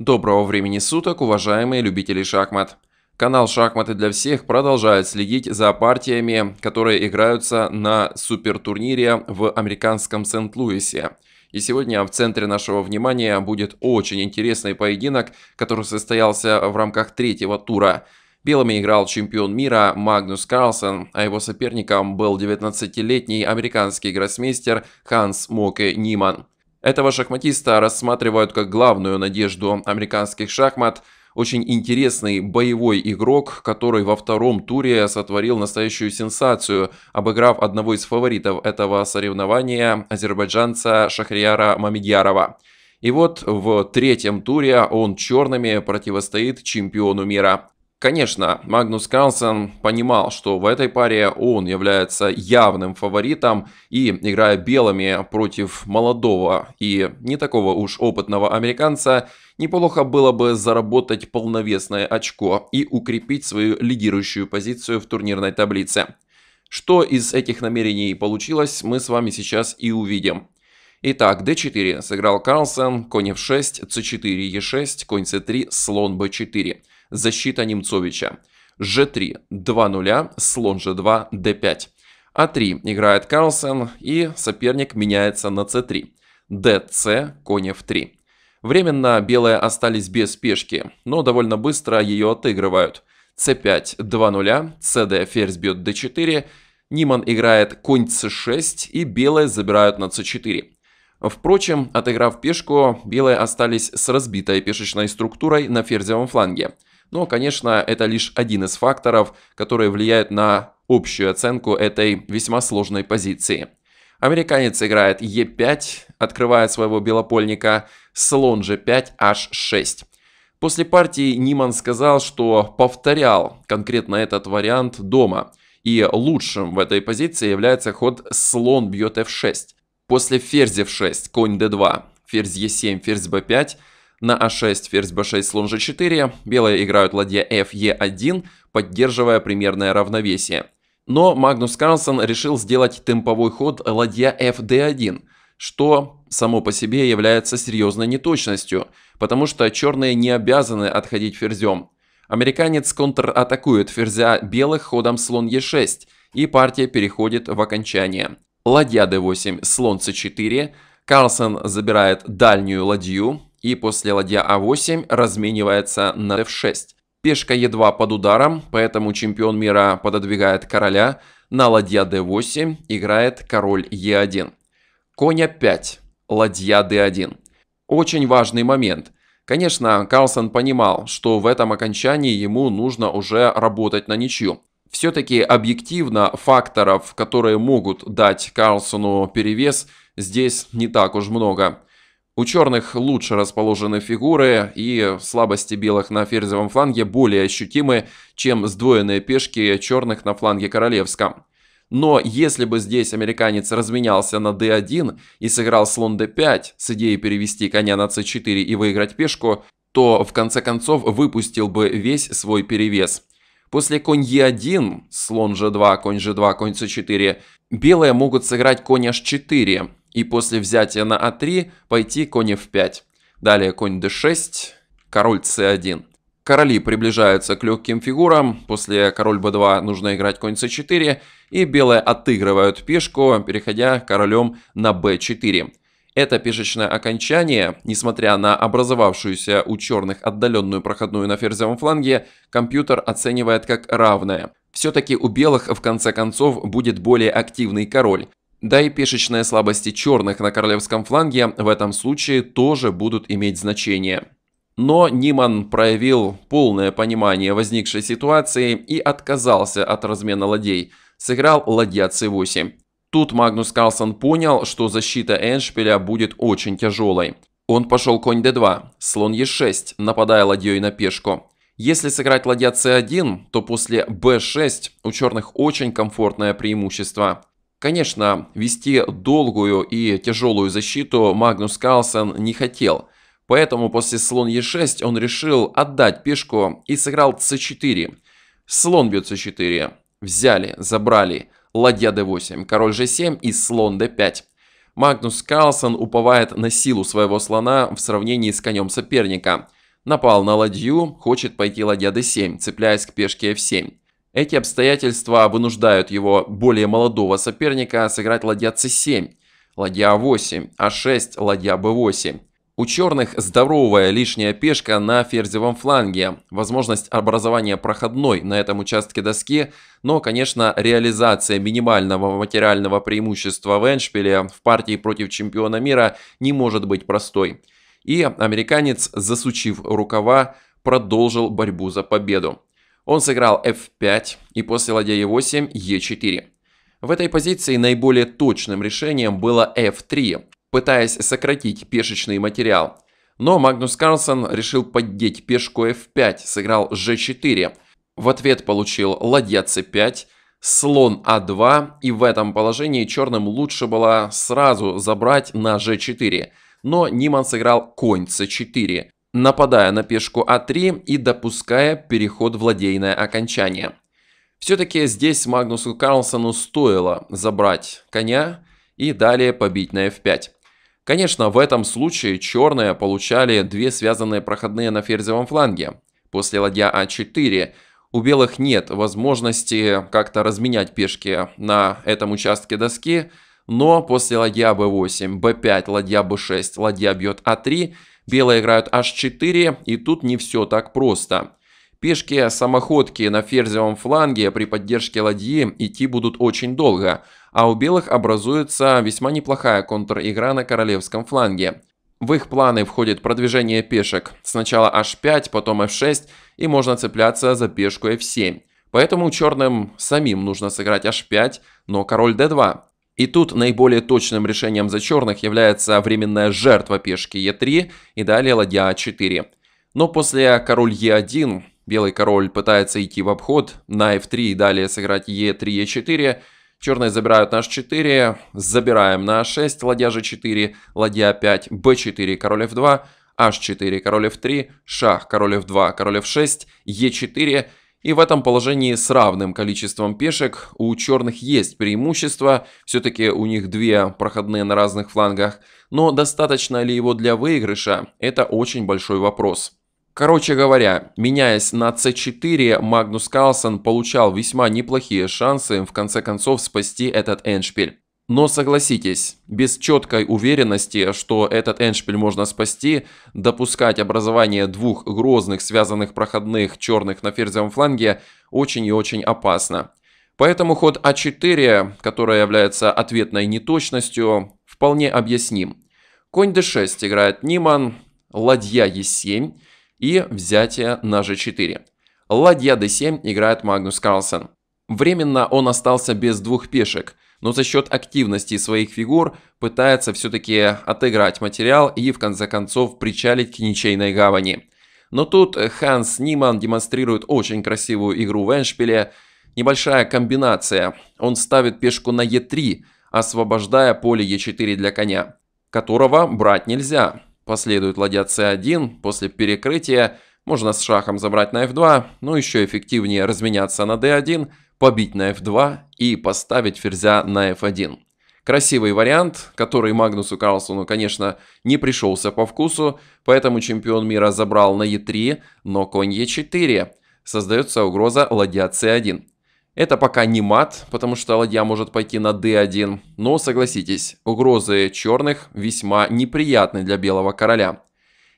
Доброго времени суток, уважаемые любители шахмат. Канал «Шахматы для всех» продолжает следить за партиями, которые играются на супертурнире в американском Сент-Луисе. И сегодня в центре нашего внимания будет очень интересный поединок, который состоялся в рамках третьего тура. Белыми играл чемпион мира Магнус Карлсон, а его соперником был 19-летний американский гроссмейстер Ханс Моке Ниман. Этого шахматиста рассматривают как главную надежду американских шахмат – очень интересный боевой игрок, который во втором туре сотворил настоящую сенсацию, обыграв одного из фаворитов этого соревнования, азербайджанца Шахрияра Мамедьярова. И вот в третьем туре он черными противостоит чемпиону мира Конечно, Магнус Карлсон понимал, что в этой паре он является явным фаворитом и, играя белыми против молодого и не такого уж опытного американца, неплохо было бы заработать полновесное очко и укрепить свою лидирующую позицию в турнирной таблице. Что из этих намерений получилось, мы с вами сейчас и увидим. Итак, d4 сыграл Карлсон, конь f6, c4, e6, конь c3, слон b4 защита Немцовича. G3, 2-0, слон G2, D5. А3 играет Карлсен, и соперник меняется на C3. ДЦ, конь F3. Временно белые остались без пешки, но довольно быстро ее отыгрывают. c5, 2-0, cd, ферзь бьет d4, Ниман играет конь c6 и белые забирают на c4. Впрочем, отыграв пешку, белые остались с разбитой пешечной структурой на ферзевом фланге. Но, конечно, это лишь один из факторов, которые влияют на общую оценку этой весьма сложной позиции. Американец играет Е5, открывая своего белопольника, слон G5, H6. После партии Ниман сказал, что повторял конкретно этот вариант дома. И лучшим в этой позиции является ход слон бьет f6. После ферзь f6, конь d2, ферзь e7, ферзь b5 на А6 ферзь b6 слон g4, белые играют ладья f 1 поддерживая примерное равновесие. Но Магнус Карлсон решил сделать темповой ход ладья fd1, что само по себе является серьезной неточностью, потому что черные не обязаны отходить ферзем. Американец контратакует ферзя белых ходом слон e6, и партия переходит в окончание. Ладья d8, слон c4, Карлсон забирает дальнюю ладью, и после ладья А8 разменивается на F6. Пешка е2 под ударом, поэтому чемпион мира пододвигает короля, на ладья d8 играет король e1. Конь a5, ладья d1. Очень важный момент. Конечно, Карлсон понимал, что в этом окончании ему нужно уже работать на ничью. Все-таки объективно факторов, которые могут дать Карлсону перевес, здесь не так уж много. У черных лучше расположены фигуры, и слабости белых на ферзевом фланге более ощутимы, чем сдвоенные пешки черных на фланге королевском. Но если бы здесь американец разменялся на d1 и сыграл слон d5 с идеей перевести коня на c4 и выиграть пешку, то в конце концов выпустил бы весь свой перевес. После конь e1, слон g2, конь g2, конь c4, белые могут сыграть конь h4, и после взятия на А3 пойти конь F5. Далее конь D6, король C1. Короли приближаются к легким фигурам, после король b2 нужно играть конь c4, и белые отыгрывают пешку, переходя королем на b4. Это пешечное окончание, несмотря на образовавшуюся у черных отдаленную проходную на ферзевом фланге, компьютер оценивает как равное. Все-таки у белых в конце концов будет более активный король, да и пешечные слабости черных на королевском фланге в этом случае тоже будут иметь значение. Но Ниман проявил полное понимание возникшей ситуации и отказался от размена ладей. Сыграл ладья c8. Тут Магнус Карлсон понял, что защита Эншпиля будет очень тяжелой. Он пошел конь d2, слон e6, нападая ладьей на пешку. Если сыграть ладья c1, то после b6 у черных очень комфортное преимущество. Конечно, вести долгую и тяжелую защиту Магнус Карлсон не хотел, поэтому после слон Е6 он решил отдать пешку и сыграл c4. Слон бьет c4, взяли, забрали, ладья d8, король g7 и слон d5. Магнус Карлсон уповает на силу своего слона в сравнении с конем соперника. Напал на ладью, хочет пойти ладья d7, цепляясь к пешке f7. Эти обстоятельства вынуждают его более молодого соперника сыграть ладья c7, ладья a8, а6, ладья b8. У черных здоровая лишняя пешка на ферзевом фланге, возможность образования проходной на этом участке доски, но, конечно, реализация минимального материального преимущества в Эншпиле в партии против чемпиона мира не может быть простой. И американец, засучив рукава, продолжил борьбу за победу. Он сыграл f5 и после ладья e8 e4. В этой позиции наиболее точным решением было f3, пытаясь сократить пешечный материал. Но Магнус Карлсон решил поддеть пешку f5, сыграл g4. В ответ получил ладья c5, слон a а 2 и в этом положении черным лучше было сразу забрать на g4. Но Ниман сыграл конь c4 нападая на пешку А3 и допуская переход в ладейное окончание. Все-таки здесь Магнусу Карлсону стоило забрать коня и далее побить на F5. Конечно, в этом случае черные получали две связанные проходные на ферзевом фланге. После ладья А4 у белых нет возможности как-то разменять пешки на этом участке доски, но после ладья b8, b5, ладья b6, ладья бьет а3, Белые играют h4, и тут не все так просто. Пешки-самоходки на ферзевом фланге при поддержке ладьи идти будут очень долго, а у белых образуется весьма неплохая контр-игра на королевском фланге. В их планы входит продвижение пешек. Сначала h5, потом f6, и можно цепляться за пешку f7. Поэтому черным самим нужно сыграть h5, но король d2. И тут наиболее точным решением за черных является временная жертва пешки Е3 и далее ладья А4. Но после король Е1 белый король пытается идти в обход на F3 и далее сыграть Е3, Е4. Черные забирают наш 4 забираем на h6, ладья g4, ладья 5, б 4 король f2, h4, король f3, шах, король f2, король f6, е 4 и в этом положении с равным количеством пешек у черных есть преимущество, все-таки у них две проходные на разных флангах, но достаточно ли его для выигрыша, это очень большой вопрос. Короче говоря, меняясь на c4, Магнус Карлсон получал весьма неплохие шансы в конце концов спасти этот эндшпиль. Но согласитесь, без четкой уверенности, что этот эндшпиль можно спасти, допускать образование двух грозных связанных проходных черных на ферзевом фланге очень и очень опасно. Поэтому ход А4, который является ответной неточностью, вполне объясним. Конь d6 играет Ниман, ладья e7 и взятие на g4. Ладья d7 играет Магнус Карлсон. Временно он остался без двух пешек – но за счет активности своих фигур пытается все-таки отыграть материал и в конце концов причалить к ничейной гавани. Но тут Ханс Ниман демонстрирует очень красивую игру в Эншпиле. Небольшая комбинация. Он ставит пешку на Е3, освобождая поле Е4 для коня, которого брать нельзя. Последует ладья С1, после перекрытия можно с шахом забрать на F2, но еще эффективнее разменяться на D1, побить на f2 и поставить ферзя на f1. Красивый вариант, который Магнусу Карлсону, конечно, не пришелся по вкусу, поэтому чемпион мира забрал на e3, но конь e4. Создается угроза ладья c1. Это пока не мат, потому что ладья может пойти на d1, но согласитесь, угрозы черных весьма неприятны для белого короля.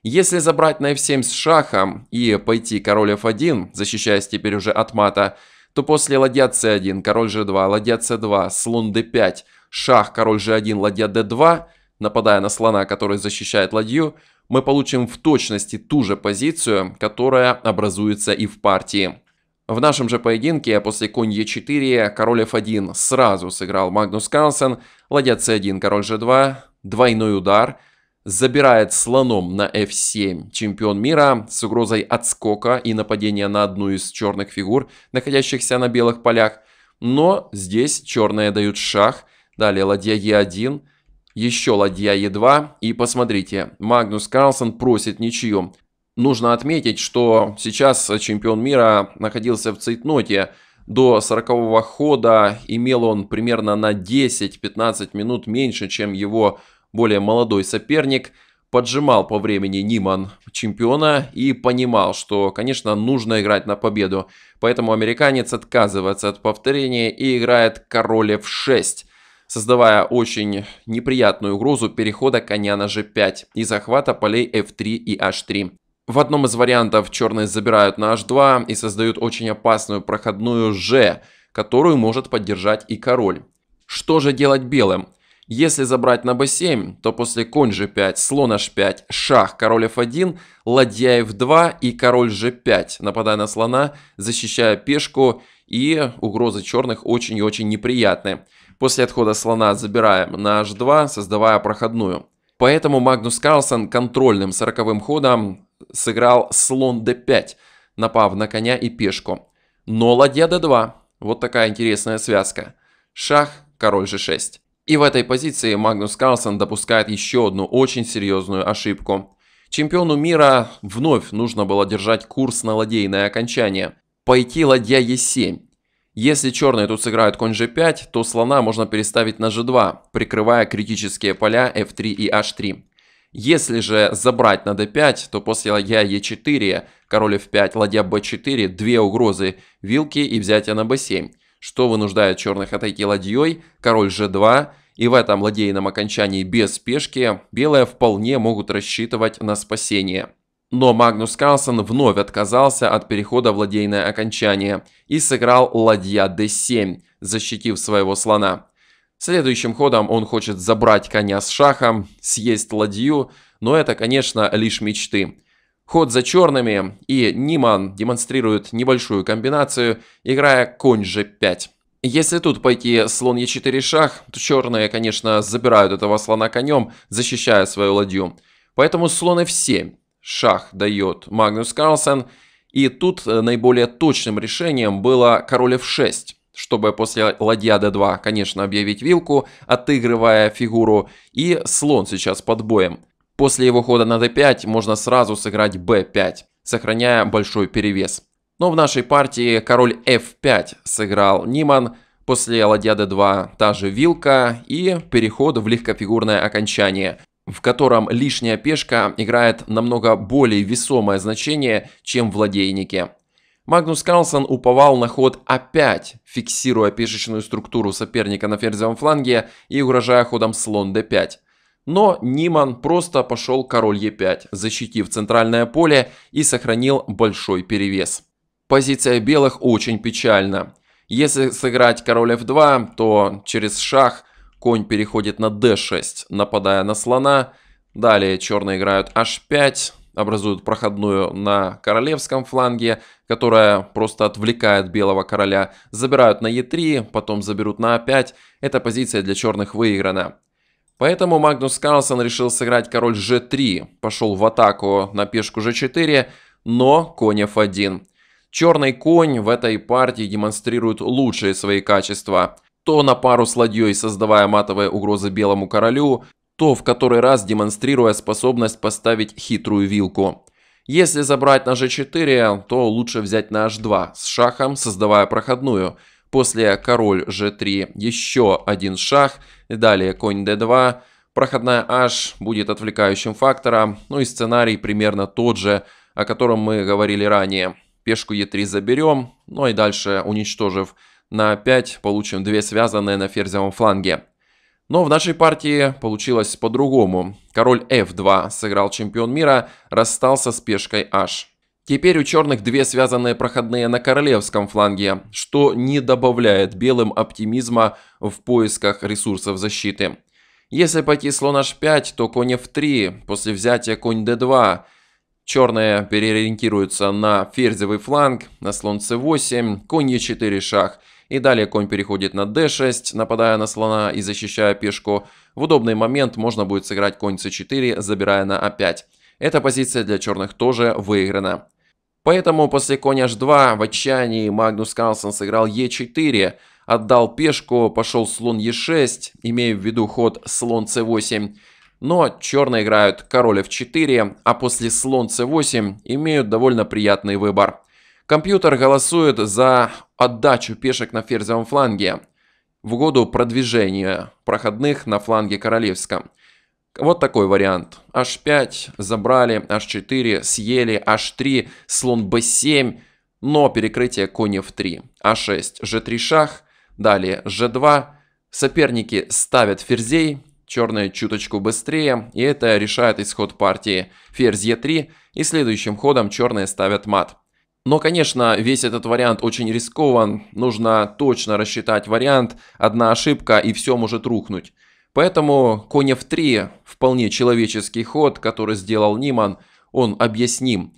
Если забрать на f7 с шахом и пойти король f1, защищаясь теперь уже от мата, что после ладья c1, король g2, ладья c2, слон d5, шах, король g1, ладья d2, нападая на слона, который защищает ладью, мы получим в точности ту же позицию, которая образуется и в партии. В нашем же поединке после конь e4, король f1 сразу сыграл Магнус Карлсен, ладья c1, король g2, двойной удар – забирает слоном на f7 чемпион мира с угрозой отскока и нападения на одну из черных фигур, находящихся на белых полях. Но здесь черные дают шах, далее ладья e1, еще ладья e2 и посмотрите, Магнус Карлсон просит ничью. Нужно отметить, что сейчас чемпион мира находился в цейтноте, до 40 хода имел он примерно на 10-15 минут меньше, чем его более молодой соперник, поджимал по времени Ниман чемпиона и понимал, что, конечно, нужно играть на победу. Поэтому американец отказывается от повторения и играет король f6, создавая очень неприятную угрозу перехода коня на g5 и захвата полей f3 и h3. В одном из вариантов черные забирают на h2 и создают очень опасную проходную g, которую может поддержать и король. Что же делать белым? Если забрать на b7, то после конь g5, слон h5, шах, король f1, ладья f2 и король g5, нападая на слона, защищая пешку и угрозы черных очень и очень неприятны. После отхода слона забираем на h2, создавая проходную. Поэтому Магнус Карлсон контрольным 40 ходом сыграл слон d5, напав на коня и пешку. Но ладья d2. Вот такая интересная связка. Шах, король g6. И в этой позиции Магнус Карлсон допускает еще одну очень серьезную ошибку. Чемпиону мира вновь нужно было держать курс на ладейное окончание. Пойти ладья Е7. Если черные тут сыграют конь g5, то слона можно переставить на g2, прикрывая критические поля f3 и h3. Если же забрать на d5, то после ладья e4, король f5, ладья b4, две угрозы, вилки и взятие на b7, что вынуждает черных отойти ладьей, король g2 и в этом ладейном окончании без спешки белые вполне могут рассчитывать на спасение. Но Магнус Карлсон вновь отказался от перехода в ладейное окончание и сыграл ладья d7, защитив своего слона. Следующим ходом он хочет забрать коня с шахом, съесть ладью, но это, конечно, лишь мечты. Ход за черными, и Ниман демонстрирует небольшую комбинацию, играя конь g5. Если тут пойти слон Е4 шах, то черные, конечно, забирают этого слона конем, защищая свою ладью. Поэтому слон F7 шах дает Магнус Карлсен. И тут э, наиболее точным решением было король F6 чтобы после ладья d2, а конечно, объявить вилку, отыгрывая фигуру, и слон сейчас под боем. После его хода на d5 можно сразу сыграть b5, сохраняя большой перевес. Но в нашей партии король f5 сыграл Ниман, после ладья d2 та же вилка и переход в легкофигурное окончание, в котором лишняя пешка играет намного более весомое значение, чем в ладейнике. Магнус Карлсон уповал на ход a5, а фиксируя пешечную структуру соперника на ферзевом фланге и угрожая ходом слон d5. Но Ниман просто пошел король e5, защитив центральное поле и сохранил большой перевес. Позиция белых очень печальна. Если сыграть король f2, то через шах конь переходит на d6, нападая на слона. Далее черные играют h5, образуют проходную на королевском фланге, которая просто отвлекает белого короля. Забирают на e3, потом заберут на a5. А Эта позиция для черных выиграна. Поэтому Магнус Карлсон решил сыграть король g3, пошел в атаку на пешку g4, но конь f1. Черный конь в этой партии демонстрирует лучшие свои качества. То на пару с ладьей, создавая матовые угрозы белому королю, то в который раз демонстрируя способность поставить хитрую вилку. Если забрать на g4, то лучше взять на h2 с шахом, создавая проходную. После король g3 еще один шах, далее конь d2. Проходная h будет отвлекающим фактором, ну и сценарий примерно тот же, о котором мы говорили ранее пешку Е3 заберем, ну и дальше, уничтожив на 5, получим 2 связанные на ферзевом фланге. Но в нашей партии получилось по-другому. Король F2 сыграл чемпион мира, расстался с пешкой H. Теперь у черных две связанные проходные на королевском фланге, что не добавляет белым оптимизма в поисках ресурсов защиты. Если пойти слон h5, то конь f3, после взятия конь d2, Черные переориентируются на ферзевый фланг, на слон c8, конь e4 шах. И далее конь переходит на d6, нападая на слона и защищая пешку. В удобный момент можно будет сыграть конь c4, забирая на a5. А Эта позиция для черных тоже выиграна. Поэтому после коня h2 в отчаянии Магнус Карлсон сыграл e4, отдал пешку, пошел слон e6, имея в виду ход слон c8 но черные играют король f4, а после слон c8 имеют довольно приятный выбор. Компьютер голосует за отдачу пешек на ферзевом фланге в угоду продвижения проходных на фланге королевском. Вот такой вариант. h5 забрали, h4 съели, h3 слон b7, но перекрытие конь f3. h6 g3 шах, далее g2. Соперники ставят ферзей, черные чуточку быстрее, и это решает исход партии. Ферзь Е3, и следующим ходом черные ставят мат. Но, конечно, весь этот вариант очень рискован, нужно точно рассчитать вариант, одна ошибка и все может рухнуть. Поэтому конь f3, вполне человеческий ход, который сделал Ниман, он объясним.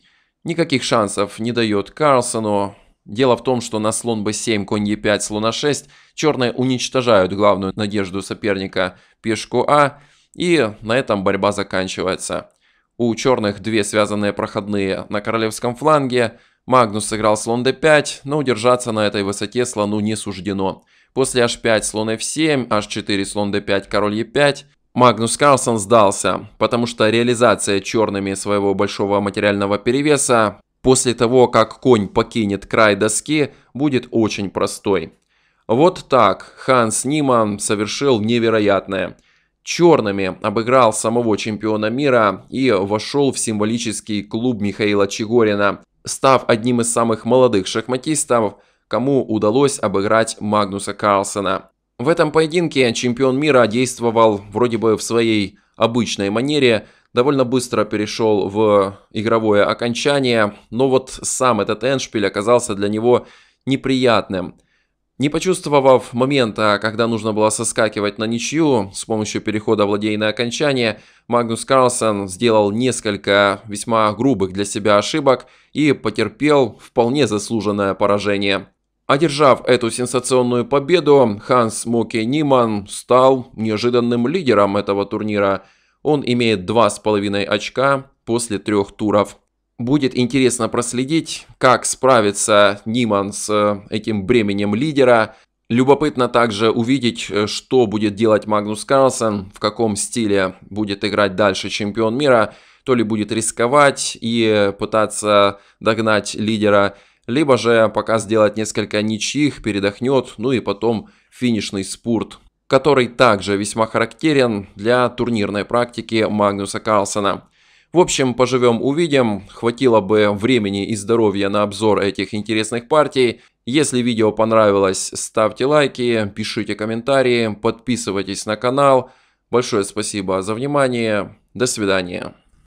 Никаких шансов не дает Карлсону, Дело в том, что на слон b7, конь e5, слон a6 черные уничтожают главную надежду соперника пешку а, и на этом борьба заканчивается. У черных две связанные проходные на королевском фланге, Магнус сыграл слон d5, но удержаться на этой высоте слону не суждено. После h5 слон f7, h4 слон d5, король e5, Магнус Карлсон сдался, потому что реализация черными своего большого материального перевеса после того, как конь покинет край доски, будет очень простой. Вот так Ханс Ниман совершил невероятное. Черными обыграл самого чемпиона мира и вошел в символический клуб Михаила Чегорина, став одним из самых молодых шахматистов, кому удалось обыграть Магнуса Карлсона. В этом поединке чемпион мира действовал вроде бы в своей обычной манере – довольно быстро перешел в игровое окончание, но вот сам этот эндшпиль оказался для него неприятным. Не почувствовав момента, когда нужно было соскакивать на ничью с помощью перехода в ладейное окончание, Магнус Карлсон сделал несколько весьма грубых для себя ошибок и потерпел вполне заслуженное поражение. Одержав эту сенсационную победу, Ханс Моке Ниман стал неожиданным лидером этого турнира – он имеет 2,5 очка после трех туров. Будет интересно проследить, как справится Ниман с э, этим бременем лидера. Любопытно также увидеть, э, что будет делать Магнус Карлсон, в каком стиле будет играть дальше чемпион мира. То ли будет рисковать и пытаться догнать лидера, либо же пока сделать несколько ничьих, передохнет, ну и потом финишный спурт который также весьма характерен для турнирной практики Магнуса Карлсона. В общем, поживем увидим, хватило бы времени и здоровья на обзор этих интересных партий. Если видео понравилось, ставьте лайки, пишите комментарии, подписывайтесь на канал. Большое спасибо за внимание, до свидания.